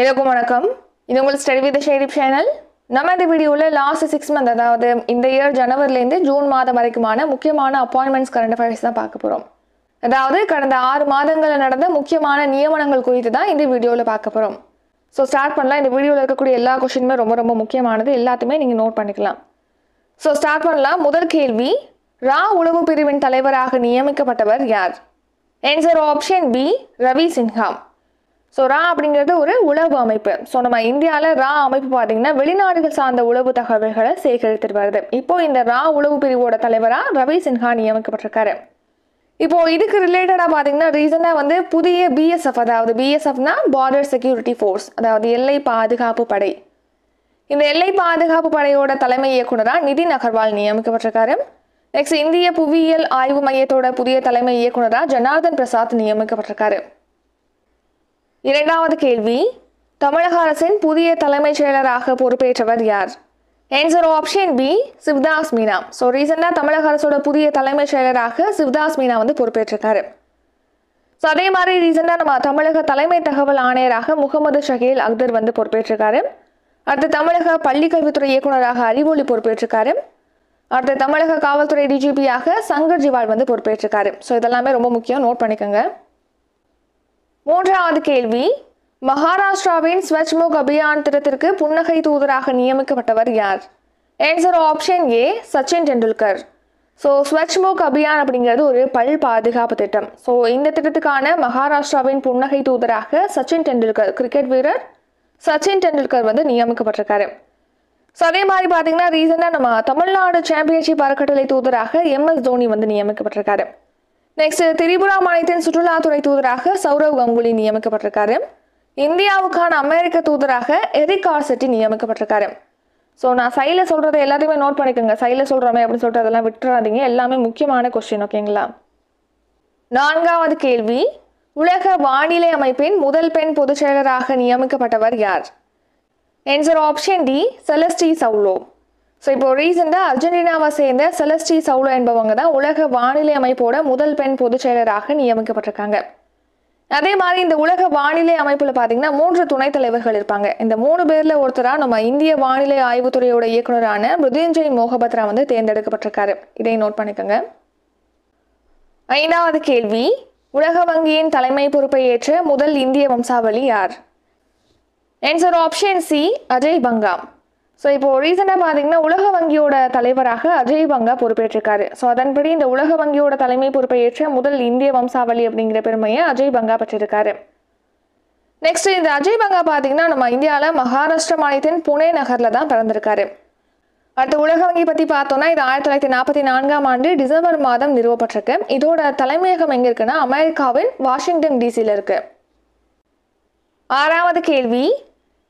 எல்லாருக்கும் வணக்கம் இது உங்கள் ஸ்டடி வித் ஷேடிப் சேனல் நம்ம இந்த வீடியோவில் லாஸ்ட் சிக்ஸ் மந்த் அதாவது இந்த இயர் ஜனவரிலேருந்து ஜூன் மாதம் வரைக்குமான முக்கியமான அப்பாயின்மெண்ட்ஸ் கரண்ட் அஃபேர்ஸ் தான் பார்க்க போகிறோம் அதாவது கடந்த ஆறு மாதங்களில் நடந்த முக்கியமான நியமனங்கள் குறித்து தான் இந்த வீடியோவில் பார்க்க போகிறோம் ஸோ ஸ்டார்ட் பண்ணலாம் இந்த வீடியோவில் இருக்கக்கூடிய எல்லா கொஷினுமே ரொம்ப ரொம்ப முக்கியமானது எல்லாத்தையுமே நீங்கள் நோட் பண்ணிக்கலாம் ஸோ ஸ்டார்ட் பண்ணலாம் முதல் கேள்வி ரா உளவு பிரிவின் தலைவராக நியமிக்கப்பட்டவர் யார் answer option B Ravi Sinha so ரா அப்படிங்கிறது ஒரு உளவு அமைப்பு ஸோ நம்ம இந்தியாவில் ரா அமைப்பு பார்த்தீங்கன்னா வெளிநாடுகள் சார்ந்த உளவு தகவல்களை சேகரித்து வருது இப்போ இந்த ரா உளவு பிரிவோட தலைவராக ரவி சின்ஹா நியமிக்கப்பட்டிருக்காரு இப்போ இதுக்கு ரிலேட்டடாக பார்த்தீங்கன்னா ரீசெண்டாக வந்து புதிய பிஎஸ்எஃப் அதாவது பிஎஸ்எஃப்னா பார்டர் செக்யூரிட்டி ஃபோர்ஸ் அதாவது எல்லை பாதுகாப்பு படை இந்த எல்லை பாதுகாப்பு படையோட தலைமை இயக்குனராக நிதின் அகர்வால் நியமிக்கப்பட்டிருக்காரு நெக்ஸ்ட் இந்திய புவியியல் ஆய்வு மையத்தோட புதிய தலைமை இயக்குனராக ஜனார்தன் பிரசாத் நியமிக்கப்பட்டிருக்காரு இரண்டாவது கேள்வி தமிழக அரசின் புதிய தலைமைச் செயலராக பொறுப்பேற்றவர் யார் answer option B Shivdas Meena so ரீசெண்டாக தமிழக அரசோட புதிய தலைமைச் செயலராக சிவ்தாஸ் மீனா வந்து பொறுப்பேற்றிருக்காரு ஸோ அதே மாதிரி ரீசெண்டாக நம்ம தமிழக தலைமை தகவல் ஆணையராக முகமது ஷகேல் அக்தர் வந்து பொறுப்பேற்றிருக்காரு அடுத்து தமிழக பள்ளிக்கல்வித்துறை இயக்குநராக அறிவொளி பொறுப்பேற்றிருக்காரு அடுத்து தமிழக காவல்துறை டிஜிபியாக சங்கர் ஜிவால் வந்து பொறுப்பேற்றிருக்காரு ஸோ இதெல்லாமே ரொம்ப முக்கியம் நோட் பண்ணிக்கோங்க மூன்றாவது கேள்வி மகாராஷ்டிராவின் ஸ்வச்முக் அபியான் திட்டத்திற்கு புன்னகை தூதராக நியமிக்கப்பட்டவர் யார் answer option A Sachin Tendulkar so Swachhmukh Abhiyan அப்படிங்கிறது ஒரு பல் பாதுகாப்பு திட்டம் ஸோ இந்த திட்டத்துக்கான மகாராஷ்டிராவின் புன்னகை தூதராக சச்சின் டெண்டுல்கர் கிரிக்கெட் வீரர் சச்சின் டெண்டுல்கர் வந்து நியமிக்கப்பட்டிருக்காரு ஸோ அதே மாதிரி பார்த்தீங்கன்னா ரீசெண்டாக நம்ம தமிழ்நாடு சாம்பியன்ஷிப் அறக்கட்டளை தூதராக எம் எஸ் தோனி வந்து நியமிக்கப்பட்டிருக்காரு நெக்ஸ்ட் திரிபுரா மாநிலத்தின் சுற்றுலாத்துறை தூதராக சௌரவ் கங்குலி நியமிக்கப்பட்டிருக்காரு இந்தியாவுக்கான அமெரிக்க தூதராக எரிக் ஆர்செட்டி நியமிக்கப்பட்டிருக்காரு ஸோ நான் சைடில் சொல்கிறத எல்லாத்தையுமே நோட் பண்ணிக்கோங்க சைல சொல்கிறோமே அப்படின்னு சொல்லிட்டு அதெல்லாம் விட்டுறாதீங்க எல்லாமே முக்கியமான கொஸ்டின் ஓகேங்களா நான்காவது கேள்வி உலக வானிலை அமைப்பின் முதல் பெண் பொதுச்செயலராக நியமிக்கப்பட்டவர் யார் answer option D Celeste Saulo so இப்போ ரீசெண்டாக அர்ஜென்டினாவை சேர்ந்த செலஸ்டி சவுலோ என்பவங்க தான் உலக வானிலை அமைப்போட முதல் பெண் பொதுச் செயலராக நியமிக்கப்பட்டிருக்காங்க அதே மாதிரி இந்த உலக வானிலை அமைப்பில் பார்த்தீங்கன்னா மூன்று துணைத் தலைவர்கள் இருப்பாங்க இந்த மூணு பேரில் ஒருத்தராக நம்ம இந்திய வானிலை ஆய்வுத்துறையோட இயக்குநரான மிருதுஞ்சய் மோகபத்ரா வந்து தேர்ந்தெடுக்கப்பட்டிருக்காரு இதை நோட் பண்ணிக்கோங்க ஐந்தாவது கேள்வி உலக வங்கியின் தலைமை பொறுப்பை ஏற்ற முதல் இந்திய வம்சாவளி யார் ஆன்சர் ஆப்ஷன் சி அஜய் பங்காம் ஸோ இப்போ ரீசெண்டாக பார்த்தீங்கன்னா உலக வங்கியோட தலைவராக அஜய் பங்கா பொறுப்பேற்றிருக்காரு ஸோ அதன்படி இந்த உலக வங்கியோட தலைமை பொறுப்பை ஏற்ற முதல் இந்திய வம்சாவளி அப்படிங்கிற பெருமையை அஜய் பங்கா பெற்றிருக்காரு நெக்ஸ்ட் இந்த அஜய் பங்கா பார்த்தீங்கன்னா நம்ம இந்தியாவில் மகாராஷ்டிரா மாநிலத்தின் புனே நகரில் தான் பிறந்திருக்காரு அடுத்த உலக வங்கி பற்றி பார்த்தோம்னா இது ஆயிரத்தி தொள்ளாயிரத்தி நாற்பத்தி நான்காம் ஆண்டு டிசம்பர் மாதம் நிறுவப்பட்டிருக்கு இதோட தலைமையகம் எங்கே இருக்குன்னா அமெரிக்காவின் வாஷிங்டன் டிசியில் இருக்குது ஆறாவது கேள்வி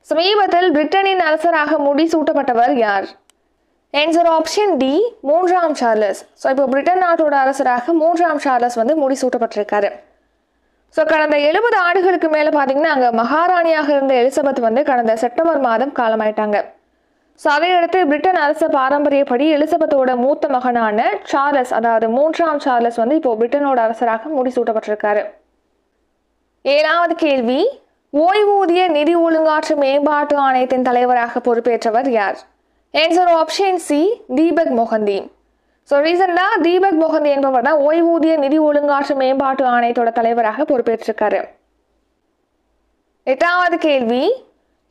சமீபத்தில் பிரிட்டனின் அரசராக முடிசூட்டப்பட்டவர் யார் ஆன்சர் ஆப்ஷன் டி மூன்றாம் சார்லஸ் ஸோ இப்போ பிரிட்டன் நாட்டோட அரசராக மூன்றாம் சார்லஸ் வந்து முடிசூட்டப்பட்டிருக்காரு ஸோ கடந்த எழுபது ஆண்டுகளுக்கு மேலே பார்த்தீங்கன்னா அங்கே மகாராணியாக இருந்த எலிசபெத் வந்து கடந்த செப்டம்பர் மாதம் காலமாயிட்டாங்க ஸோ அதையடுத்து பிரிட்டன் அரச பாரம்பரியப்படி எலிசபெத்தோட மூத்த மகனான சார்லஸ் அதாவது மூன்றாம் சார்லஸ் வந்து இப்போ பிரிட்டனோட அரசராக முடிசூட்டப்பட்டிருக்காரு ஏழாவது கேள்வி ஓய்வூதிய நிதி ஒழுங்காற்று மேம்பாட்டு ஆணையத்தின் தலைவராக பொறுப்பேற்றவர் யார் answer option C Deepak Mohanty so ரீசெண்டாக தீபக் மொஹந்தி என்பவர் தான் ஓய்வூதிய நிதி ஒழுங்காற்று மேம்பாட்டு ஆணையத்தோட தலைவராக பொறுப்பேற்றிருக்காரு எட்டாவது கேள்வி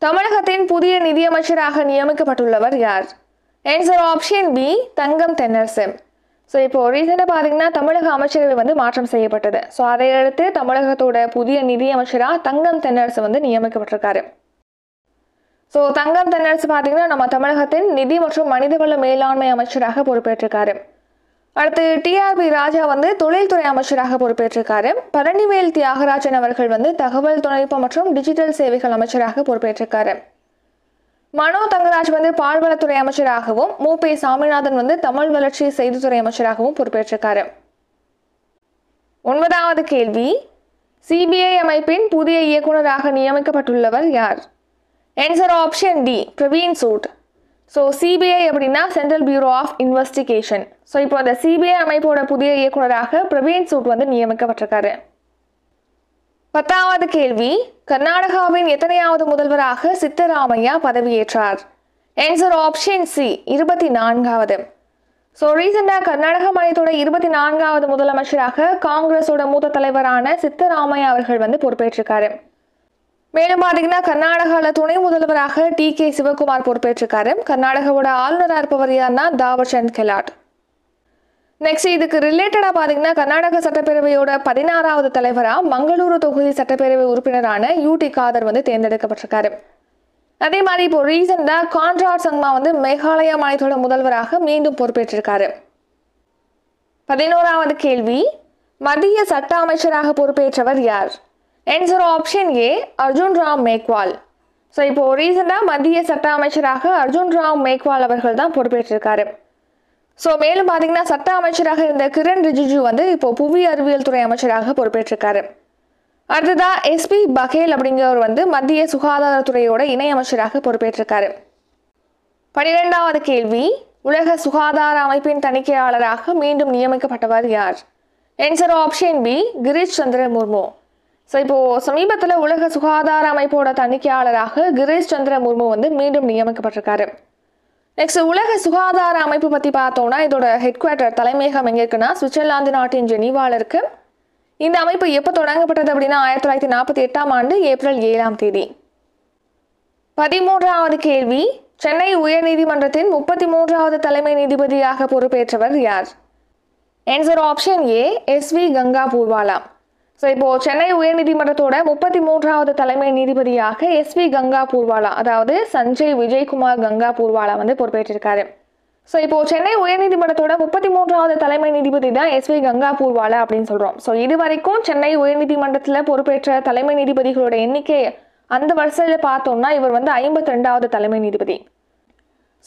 தமிழகத்தின் புதிய நிதியமைச்சராக நியமிக்கப்பட்டுள்ளவர் யார் answer option B Thangam Thennarasu so இப்போ ரீசெண்டாக பார்த்தீங்கன்னா தமிழக அமைச்சரவை வந்து மாற்றம் செய்யப்பட்டது ஸோ அதையடுத்து தமிழகத்தோட புதிய நிதியமைச்சராக தங்கம் தென்னரசு வந்து நியமிக்கப்பட்டிருக்காரு ஸோ தங்கம் தென்னரசு பார்த்தீங்கன்னா நம்ம தமிழகத்தின் நிதி மற்றும் மனிதவள மேலாண்மை அமைச்சராக பொறுப்பேற்றிருக்காரு அடுத்து டிஆர்பி ராஜா வந்து தொழில்துறை அமைச்சராக பொறுப்பேற்றிருக்காரு பழனிவேல் தியாகராஜன் அவர்கள் வந்து தகவல் தொழில்நுட்பம் மற்றும் டிஜிட்டல் சேவைகள் அமைச்சராக பொறுப்பேற்றிருக்காரு மனோ தங்கராஜ் வந்து பால்வளத்துறை அமைச்சராகவும் மு பி சாமிநாதன் வந்து தமிழ் வளர்ச்சி செய்தித்துறை அமைச்சராகவும் பொறுப்பேற்றிருக்காரு ஒன்பதாவது கேள்வி சிபிஐ அமைப்பின் புதிய இயக்குநராக நியமிக்கப்பட்டுள்ளவர் யார் answer option D Praveen Sood so CBI அப்படின்னா central bureau of investigation so இப்போ அந்த சிபிஐ அமைப்போட புதிய இயக்குநராக பிரவீன் சூட் வந்து நியமிக்கப்பட்டிருக்காரு பத்தாவது கேள்வி கர்நாடகாவின் எத்தனையாவது முதல்வராக சித்தராமையா பதவியேற்றார் ஆன்சர் ஆப்ஷன் சி இருபத்தி நான்காவது ஸோ ரீசெண்டாக கர்நாடக மாநிலத்தோட இருபத்தி நான்காவது முதலமைச்சராக காங்கிரஸோட மூத்த தலைவரான சித்தராமையா அவர்கள் வந்து பொறுப்பேற்றிருக்காரு மேலும் பார்த்தீங்கன்னா கர்நாடகாவில் துணை முதல்வராக டி கே சிவகுமார் பொறுப்பேற்றிருக்காரு கர்நாடகாவோட ஆளுநராக இருப்பவர் யார்னா தாவர்சந்த் கெலாட் நெக்ஸ்ட் இதுக்கு ரிலேட்டடாக பார்த்தீங்கன்னா கர்நாடக சட்டப்பேரவையோட பதினாறாவது தலைவராக மங்களூரு தொகுதி சட்டப்பேரவை உறுப்பினரான யூ டி காதர் வந்து தேர்ந்தெடுக்கப்பட்டிருக்காரு அதே மாதிரி இப்போ ரீசெண்டாக கான்ராட் சங்மா வந்து மேகாலயா மாநிலத்தோட முதல்வராக மீண்டும் பொறுப்பேற்றிருக்காரு பதினோராவது கேள்வி மத்திய சட்ட அமைச்சராக பொறுப்பேற்றவர் யார் answer option A Arjun Ram Meghwal so இப்போ ரீசெண்டாக மத்திய சட்ட அமைச்சராக அர்ஜுன் ராம் மேக்வால் அவர்கள் தான் பொறுப்பேற்றிருக்காரு ஸோ மேலும் பார்த்தீங்கன்னா சட்ட அமைச்சராக இருந்த கிரண் ரிஜிஜு வந்து இப்போ புவி அறிவியல் துறை அமைச்சராக பொறுப்பேற்றிருக்காரு அடுத்ததா எஸ்பி பகேல் அப்படிங்கிறவர் வந்து மத்திய சுகாதாரத்துறையோட இணையமைச்சராக பொறுப்பேற்றிருக்காரு பனிரெண்டாவது கேள்வி உலக சுகாதார அமைப்பின் தணிக்கையாளராக மீண்டும் நியமிக்கப்பட்டவர் யார் answer option B Girish Chandra Murmu so இப்போது சமீபத்தில் உலக சுகாதார அமைப்போட தணிக்கையாளராக கிரீஷ் சந்திர முர்மு வந்து மீண்டும் நியமிக்கப்பட்டிருக்காரு நெக்ஸ்ட் உலக சுகாதார அமைப்பு பற்றி பார்த்தோம்னா இதோட ஹெட் குவார்ட்டர் தலைமையகம் எங்கே இருக்குன்னா சுவிட்சர்லாந்து நாட்டின் ஜெனிவால இருக்கு இந்த அமைப்பு எப்போ தொடங்கப்பட்டது அப்படின்னா ஆயிரத்தி தொள்ளாயிரத்தி நாற்பத்தி எட்டாம் ஆண்டு ஏப்ரல் ஏழாம் தேதி பதிமூன்றாவது கேள்வி சென்னை உயர்நீதிமன்றத்தின் முப்பத்தி மூன்றாவது தலைமை நீதிபதியாக பொறுப்பேற்றவர் யார் answer option A S V Gangapurwala so இப்போ சென்னை உயர்நீதிமன்றத்தோட முப்பத்தி மூன்றாவது தலைமை நீதிபதியாக எஸ் வி கங்கா பூர்வாலா அதாவது சஞ்சய் விஜய்குமார் கங்கா பூர்வாலா வந்து பொறுப்பேற்றிருக்காரு ஸோ இப்போ சென்னை உயர்நீதிமன்றத்தோட முப்பத்தி மூன்றாவது தலைமை நீதிபதி தான் எஸ் வி கங்கா பூர்வாலா அப்படின்னு சொல்கிறோம் ஸோ இது வரைக்கும் சென்னை உயர்நீதிமன்றத்தில் பொறுப்பேற்ற தலைமை நீதிபதிகளோட எண்ணிக்கை அந்த வரிசையில் பார்த்தோம்னா இவர் வந்து ஐம்பத்தி ரெண்டாவது தலைமை நீதிபதி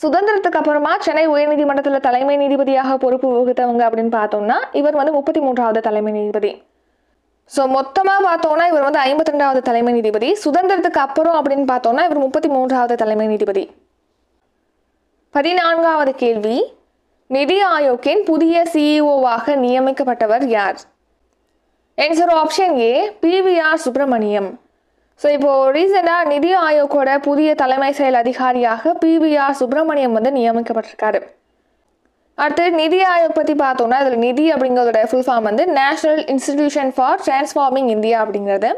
சுதந்திரத்துக்கு அப்புறமா சென்னை உயர்நீதிமன்றத்தில் தலைமை நீதிபதியாக பொறுப்பு வகுத்தவங்க அப்படின்னு பார்த்தோம்னா இவர் வந்து முப்பத்தி மூன்றாவது தலைமை நீதிபதி ஸோ மொத்தமாக பார்த்தோன்னா இவர் வந்து ஐம்பத்தி ரெண்டாவது தலைமை நீதிபதி சுதந்திரத்துக்கு அப்புறம் அப்படின்னு பார்த்தோன்னா இவர் முப்பத்தி மூன்றாவது தலைமை நீதிபதி பதினான்காவது கேள்வி நிதி ஆயோக்கின் புதிய சிஇஓவாக e நியமிக்கப்பட்டவர் யார் answer option A BVR Subrahmanyam so இப்போது ரீசெண்டாக நிதி ஆயோக்கோட புதிய தலைமை செயல் அதிகாரியாக பிவிஆர் சுப்பிரமணியம் வந்து நியமிக்கப்பட்டிருக்காரு அடுத்து நிதி ஆயோக் பற்றி பார்த்தோம்னா அதில் நிதி அப்படிங்கிறதோட ஃபுல் ஃபார்ம் வந்து national institution for transforming India அப்படிங்கிறது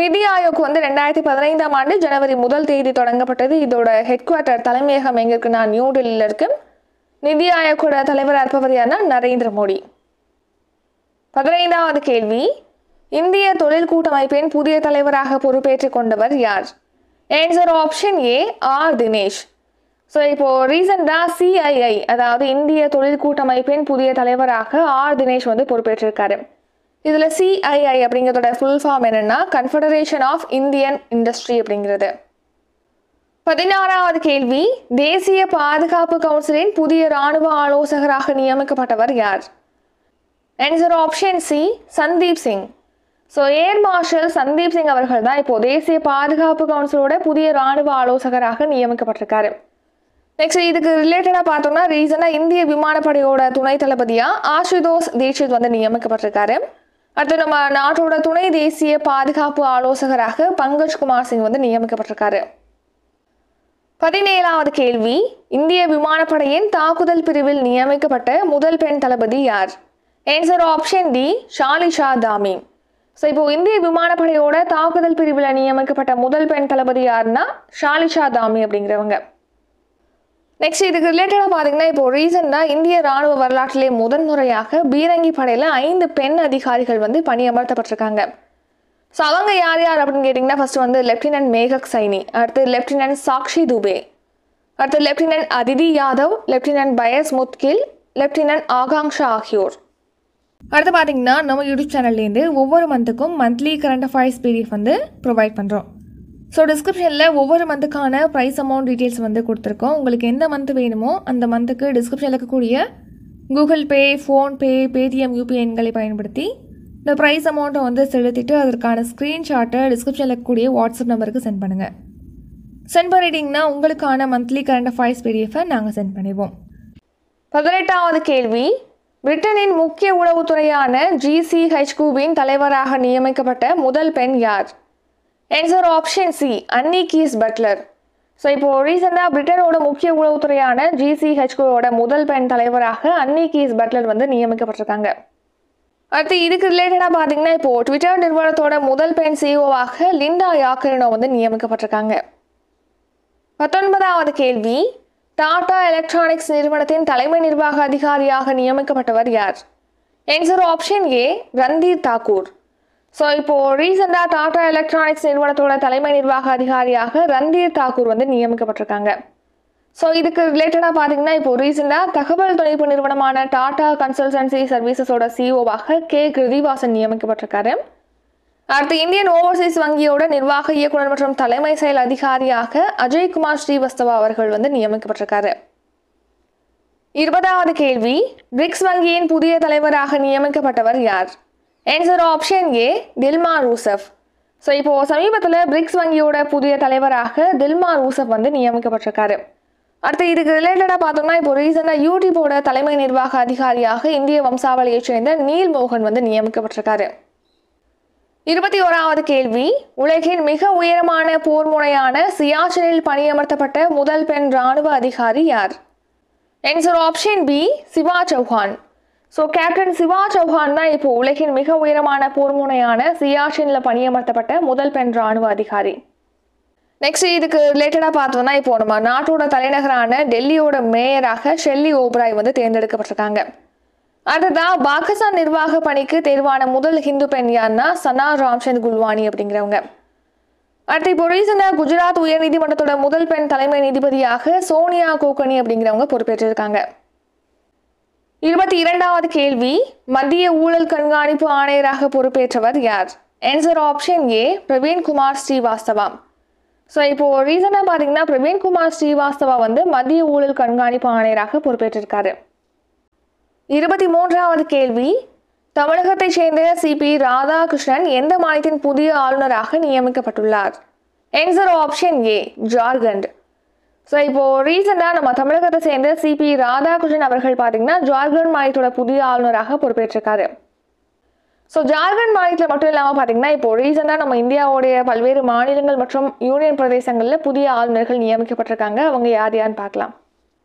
நிதி ஆயோக் வந்து ரெண்டாயிரத்தி பதினைந்தாம் ஆண்டு ஜனவரி முதல் தேதி தொடங்கப்பட்டது இதோட ஹெட் குவார்ட்டர் தலைமையகம் எங்கே இருக்குன்னா நியூ டெல்லியில் இருக்கு நிதி ஆயோக்கோட தலைவராக இருப்பவர் யாருன்னா நரேந்திர மோடி பதினைந்தாவது கேள்வி இந்திய தொழில் கூட்டமைப்பின் புதிய தலைவராக பொறுப்பேற்றுக் கொண்டவர் யார் answer option A R Dinesh so இப்போ ரீசெண்டாக சிஐஐ அதாவது இந்திய தொழில் கூட்டமைப்பின் புதிய தலைவராக ஆர் தினேஷ் வந்து பொறுப்பேற்றிருக்காரு இதில் சிஐஐ அப்படிங்கிறதோட ஃபுல் ஃபார்ம் என்னென்னா கன்ஃபெடரேஷன் ஆஃப் இந்தியன் இண்டஸ்ட்ரி அப்படிங்கிறது பதினாறாவது கேள்வி தேசிய பாதுகாப்பு கவுன்சிலின் புதிய ராணுவ ஆலோசகராக நியமிக்கப்பட்டவர் யார் answer option C Sandeep Singh so air marshal Sandeep Singh அவர்கள் தான் இப்போ தேசிய பாதுகாப்பு கவுன்சிலோட புதிய ராணுவ ஆலோசகராக நியமிக்கப்பட்டிருக்காரு நெக்ஸ்ட் இதுக்கு ரிலேட்டடாக பார்த்தோம்னா ரீசெண்டாக இந்திய விமானப்படையோட துணை தளபதியாக ஆஷுதோஸ் தீட்சித் வந்து நியமிக்கப்பட்டிருக்காரு அடுத்து நம்ம நாட்டோட துணை தேசிய பாதுகாப்பு ஆலோசகராக பங்கஜ் குமார் சிங் வந்து நியமிக்கப்பட்டிருக்காரு பதினேழாவது கேள்வி இந்திய விமானப்படையின் தாக்குதல் பிரிவில் நியமிக்கப்பட்ட முதல் பெண் தளபதி யார் answer option D Shalizha Dhami so இப்போது இந்திய விமானப்படையோட தாக்குதல் பிரிவில் நியமிக்கப்பட்ட முதல் பெண் தளபதி யாருன்னா ஷாலிஷா தாமி அப்படிங்கிறவங்க நெக்ஸ்ட் இதுக்கு ரிலேட்டடாக பார்த்தீங்கன்னா இப்போ ரீசெண்டாக இந்திய ராணுவ வரலாற்றிலே முதன்முறையாக பீரங்கி படையில் ஐந்து பெண் அதிகாரிகள் வந்து பணியமர்த்தப்பட்டிருக்காங்க ஸோ அவங்க யார் யார் அப்படின்னு கேட்டிங்கன்னா ஃபஸ்ட்டு வந்து லெப்டினன்ட் மேகக் சைனி அடுத்து லெப்டினன்ட் சாக்ஷி துபே அடுத்து lieutenant Aditi Yadav lieutenant Payas Mudgil lieutenant Akanksha ஆகியோர் அடுத்து பார்த்தீங்கன்னா நம்ம யூடியூப் சேனல்லேருந்து ஒவ்வொரு மந்த்துக்கும் மந்த்லி கரண்ட் அஃபேர்ஸ் பிடிஎஃப் வந்து ப்ரொவைட் பண்ணுறோம் ஸோ டிஸ்கிரிப்ஷனில் ஒவ்வொரு மந்த்துக்கான ப்ரைஸ் அமௌண்ட் டீட்டெயில்ஸ் வந்து கொடுத்துருக்கோம் உங்களுக்கு எந்த மந்த் வேணுமோ அந்த மந்த்துக்கு டிஸ்கிரிப்ஷனில் இருக்கக்கூடிய Google Pay PhonePe Paytm UPI எண்களை பயன்படுத்தி இந்த ப்ரைஸ் அமௌண்ட்டை வந்து செலுத்திட்டு அதற்கான ஸ்க்ரீன்ஷாட்டை டிஸ்கிரிப்ஷனில் இருக்கக்கூடிய வாட்ஸ்அப் நம்பருக்கு சென்ட் பண்ணுங்கள் சென்ட் பண்ணிட்டீங்கன்னா உங்களுக்கான மந்த்லி கரண்ட் அஃபேர்ஸ் பிடிஎஃபை நாங்கள் சென்ட் பண்ணிடுவோம் பதினெட்டாவது கேள்வி பிரிட்டனின் முக்கிய உளவுத்துறையான ஜிசிஹெச்குவின் தலைவராக நியமிக்கப்பட்ட முதல் பெண் யார் answer option C Anne Keast Butler so இப்போது ரீசெண்டாக பிரிட்டனோட முக்கிய உளவுத்துறையான ஜிசிஹெச்கோட முதல் பெண் தலைவராக அன்னி கீஸ் பட்லர் வந்து நியமிக்கப்பட்டிருக்காங்க அடுத்து இதுக்கு ரிலேட்டடாக பார்த்தீங்கன்னா இப்போது ட்விட்டர் நிறுவனத்தோட முதல் பெண் சிஓவாக லிண்டா யாக்கரினோ வந்து நியமிக்கப்பட்டிருக்காங்க பத்தொன்பதாவது கேள்வி டாடா எலக்ட்ரானிக்ஸ் நிறுவனத்தின் தலைமை நிர்வாக அதிகாரியாக நியமிக்கப்பட்டவர் யார் answer option A Randhir Thakur so இப்போ ரீசெண்டாக டாடா எலக்ட்ரானிக்ஸ் நிறுவனத்தோட தலைமை நிர்வாக அதிகாரியாக ரந்தீர் தாக்கூர் வந்து நியமிக்கப்பட்டிருக்காங்க ஸோ இதுக்கு ரிலேட்டடாக பார்த்தீங்கன்னா இப்போ ரீசெண்டாக தகவல் தொழில்நுட்ப நிறுவனமான டாடா கன்சல்டன்சி சர்வீசஸோட சிஓவாக கே கிருதிவாசன் நியமிக்கப்பட்டிருக்காரு அடுத்து இந்தியன் ஓவர்சீஸ் வங்கியோட நிர்வாக இயக்குனர் மற்றும் தலைமை செயல் அதிகாரியாக அஜய்குமார் ஸ்ரீவஸ்தவா அவர்கள் வந்து நியமிக்கப்பட்டிருக்காரு இருபதாவது கேள்வி பிரிக்ஸ் வங்கியின் புதிய தலைவராக நியமிக்கப்பட்டவர் யார் answer option A Dilma Rousseff so இப்போது சமீபத்தில் பிரிக்ஸ் வங்கியோட புதிய தலைவராக தில்மா ரூசப் வந்து நியமிக்கப்பட்டிருக்காரு அடுத்து இதுக்கு ரிலேட்டடாக பார்த்தோம்னா இப்போ ரீசெண்டாக யூடியூபோட தலைமை நிர்வாக அதிகாரியாக இந்திய வம்சாவளியைச் சேர்ந்த நீல் மோகன் வந்து நியமிக்கப்பட்டிருக்காரு இருபத்தி ஓராவது கேள்வி உலகின் மிக உயரமான போர் முனையான சியாச்சனில் பணியமர்த்தப்பட்ட முதல் பெண் ராணுவ அதிகாரி யார் answer option B Shiva Chauhan so captain Shiva Chauhan தான் இப்போ உலகின் மிக உயரமான போர்முனையான சியாஷின்ல பணியமர்த்தப்பட்ட முதல் பெண் ராணுவ அதிகாரி நெக்ஸ்ட் இதுக்கு ரிலேட்டடாக பார்த்தோம்னா இப்போ நம்ம நாட்டோட தலைநகரான டெல்லியோட மேயராக ஷெல்லி ஓப்ராய் வந்து தேர்ந்தெடுக்கப்பட்டிருக்காங்க அடுத்ததான் பாகிஸ்தான் நிர்வாக பணிக்கு தேர்வான முதல் ஹிந்து பெண் யார்னா சனா ராம்சந்த் குல்வானி அப்படிங்கிறவங்க அடுத்து இப்போ ரீசெண்டாக குஜராத் உயர்நீதிமன்றத்தோட முதல் பெண் தலைமை நீதிபதியாக சோனியா கோகனி அப்படிங்கிறவங்க பொறுப்பேற்றிருக்காங்க இருபத்தி இரண்டாவது கேள்வி மத்திய ஊழல் கண்காணிப்பு ஆணையராக பொறுப்பேற்றவர் யார் answer option A Praveen Kumar Srivastava so இப்போது ரீசனாக பார்த்தீங்கன்னா பிரவீன்குமார் ஸ்ரீவாஸ்தவா வந்து மத்திய ஊழல் கண்காணிப்பு ஆணையராக பொறுப்பேற்றிருக்காரு இருபத்தி மூன்றாவது கேள்வி தமிழகத்தைச் சேர்ந்த சிபி ராதாகிருஷ்ணன் எந்த மாநிலத்தின் புதிய ஆளுநராக நியமிக்கப்பட்டுள்ளார் answer option A Jharkhand so இப்போ ரீசெண்டாக நம்ம தமிழகத்தை சேர்ந்த சிபி ராதாகிருஷ்ணன் அவர்கள் பார்த்தீங்கன்னா ஜார்க்கண்ட் மாநிலத்தோட புதிய ஆளுநராக பொறுப்பேற்றிருக்காரு ஸோ ஜார்க்கண்ட் மாநிலத்தில் மட்டும் இல்லாமல் பார்த்தீங்கன்னா இப்போ ரீசெண்டாக நம்ம இந்தியாவுடைய பல்வேறு மாநிலங்கள் மற்றும் யூனியன் பிரதேசங்களில் புதிய ஆளுநர்கள் நியமிக்கப்பட்டிருக்காங்க அவங்க யார் யார்னு பார்க்கலாம்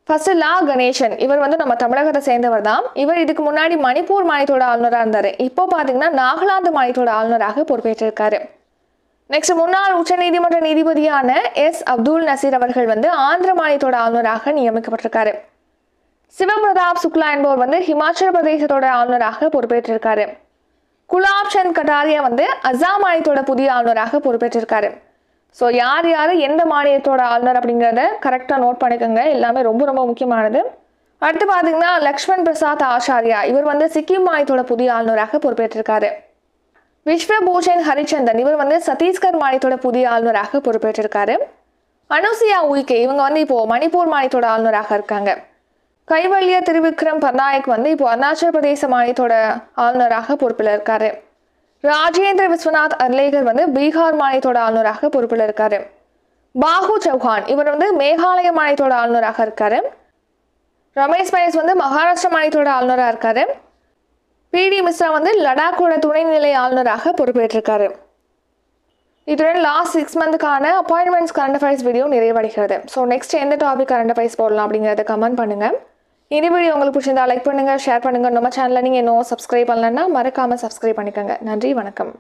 ஃபர்ஸ்ட் லா கணேசன் இவர் வந்து நம்ம தமிழகத்தை சேர்ந்தவர் தான் இவர் இதுக்கு முன்னாடி மணிப்பூர் மாநிலத்தோட ஆளுநராக இருந்தார் இப்போ பார்த்தீங்கன்னா நாகாலாந்து மாநிலத்தோட ஆளுநராக பொறுப்பேற்றிருக்காரு நெக்ஸ்ட் முன்னாள் உச்சநீதிமன்ற நீதிபதியான எஸ் அப்துல் நசீர் அவர்கள் வந்து ஆந்திர மாநிலத்தோட ஆளுநராக நியமிக்கப்பட்டிருக்காரு சிவபிரதாப் சுக்லா என்பவர் வந்து ஹிமாச்சல பிரதேசத்தோட ஆளுநராக பொறுப்பேற்றிருக்காரு குலாப் சந்த் கட்டாரியா வந்து அசாம் மாநிலத்தோட புதிய ஆளுநராக பொறுப்பேற்றிருக்காரு ஸோ யார் யார் எந்த மாநிலத்தோட ஆளுநர் அப்படிங்கிறத கரெக்டாக நோட் பண்ணிக்கோங்க எல்லாமே ரொம்ப ரொம்ப முக்கியமானது அடுத்து பார்த்தீங்கன்னா லக்ஷ்மண் பிரசாத் ஆச்சாரியா இவர் வந்து சிக்கிம் மாநிலத்தோட புதிய ஆளுநராக பொறுப்பேற்றிருக்காரு விஸ்வபூஷன் ஹரிச்சந்தன் இவர் வந்து சத்தீஸ்கர் மாநிலத்தோட புதிய ஆளுநராக பொறுப்பேற்றிருக்காரு அனுசியா உய்கே இவங்க வந்து இப்போ மணிப்பூர் மாநிலத்தோட ஆளுநராக இருக்காங்க கைவல்ய திருவிக்ரம் பர்நாயக் வந்து இப்போ அருணாச்சல பிரதேச மாநிலத்தோட ஆளுநராக பொறுப்பில் இருக்காரு ராஜேந்திர விஸ்வநாத் அர்லேகர் வந்து பீகார் மாநிலத்தோட ஆளுநராக பொறுப்பில் இருக்காரு பாகு சௌஹான் இவர் வந்து மேகாலய மாநிலத்தோட ஆளுநராக இருக்காரு ரமேஷ் பயஸ் வந்து மகாராஷ்டிர மாநிலத்தோட ஆளுநராக இருக்காரு பிடி மிஸ்ரா வந்து லடாக்கோட துணைநிலை ஆளுநராக பொறுப்பேற்றிருக்காரு இதுடன் லாஸ்ட் சிக்ஸ் மந்த்துக்கான அப்பாயின்மெண்ட்ஸ் கரண்ட் அஃபேர்ஸ் வீடியோ நிறைவடைகிறது ஸோ நெக்ஸ்ட் எந்த டாபிக் கரண்ட் அஃபேர்ஸ் போடலாம் அப்படிங்கிறத கமெண்ட் பண்ணுங்கள் இனி வீடியோ உங்களுக்கு பிடிச்சிருந்தா லைக் பண்ணுங்கள் ஷேர் பண்ணுங்கள் நம்ம சேனலில் நீங்கள் இன்னும் சப்ஸ்கிரைப் பண்ணலன்னா மறக்காமல் சப்ஸ்கிரைப் பண்ணிக்கோங்க நன்றி வணக்கம்